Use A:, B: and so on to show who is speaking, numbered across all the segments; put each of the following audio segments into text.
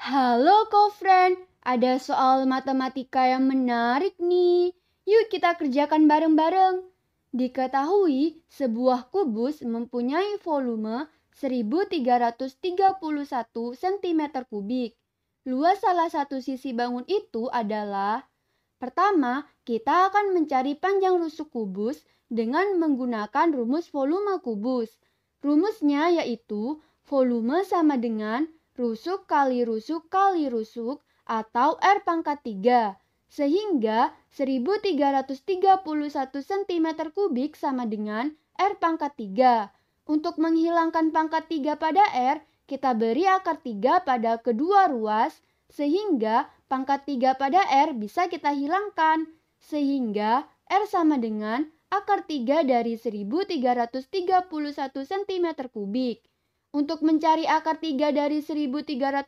A: Halo co-friend, ada soal matematika yang menarik nih. Yuk kita kerjakan bareng-bareng. Diketahui sebuah kubus mempunyai volume 1331 cm kubik. Luas salah satu sisi bangun itu adalah Pertama, kita akan mencari panjang rusuk kubus dengan menggunakan rumus volume kubus. Rumusnya yaitu volume sama dengan rusuk kali rusuk kali rusuk atau R pangkat 3 sehingga 1331 cm kubik sama dengan R pangkat 3. Untuk menghilangkan pangkat 3 pada R, kita beri akar 3 pada kedua ruas, sehingga pangkat 3 pada R bisa kita hilangkan, sehingga R sama dengan akar 3 dari 1331 cm kubik. Untuk mencari akar 3 dari 1331,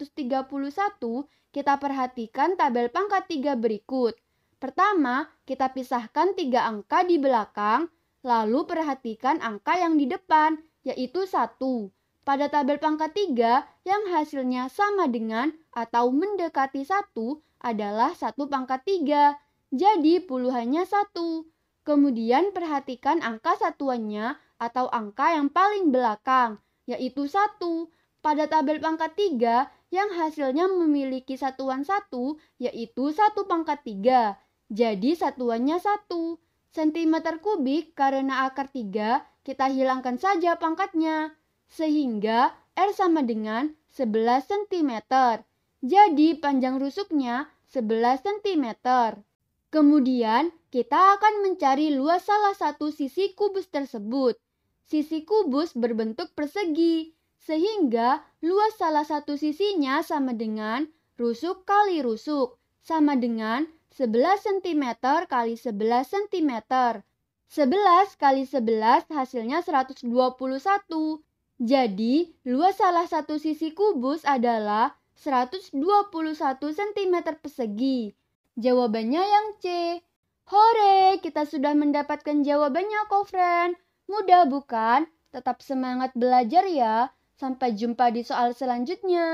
A: kita perhatikan tabel pangkat 3 berikut. Pertama, kita pisahkan tiga angka di belakang, lalu perhatikan angka yang di depan, yaitu 1. Pada tabel pangkat 3 yang hasilnya sama dengan atau mendekati 1 adalah 1 pangkat 3, jadi puluhannya 1. Kemudian perhatikan angka satuannya atau angka yang paling belakang, yaitu 1 pada tabel pangkat 3 yang hasilnya memiliki satuan 1 yaitu 1 pangkat 3. Jadi satuannya 1. cm kubik karena akar 3 kita hilangkan saja pangkatnya. Sehingga R sama dengan 11 cm. Jadi panjang rusuknya 11 cm. Kemudian kita akan mencari luas salah satu sisi kubus tersebut. Sisi kubus berbentuk persegi, sehingga luas salah satu sisinya sama dengan rusuk kali rusuk, sama dengan 11 cm kali 11 cm. 11 kali 11 hasilnya 121. Jadi, luas salah satu sisi kubus adalah 121 cm persegi. Jawabannya yang C. Hore, kita sudah mendapatkan jawabannya, friend. Mudah bukan? Tetap semangat belajar ya. Sampai jumpa di soal selanjutnya.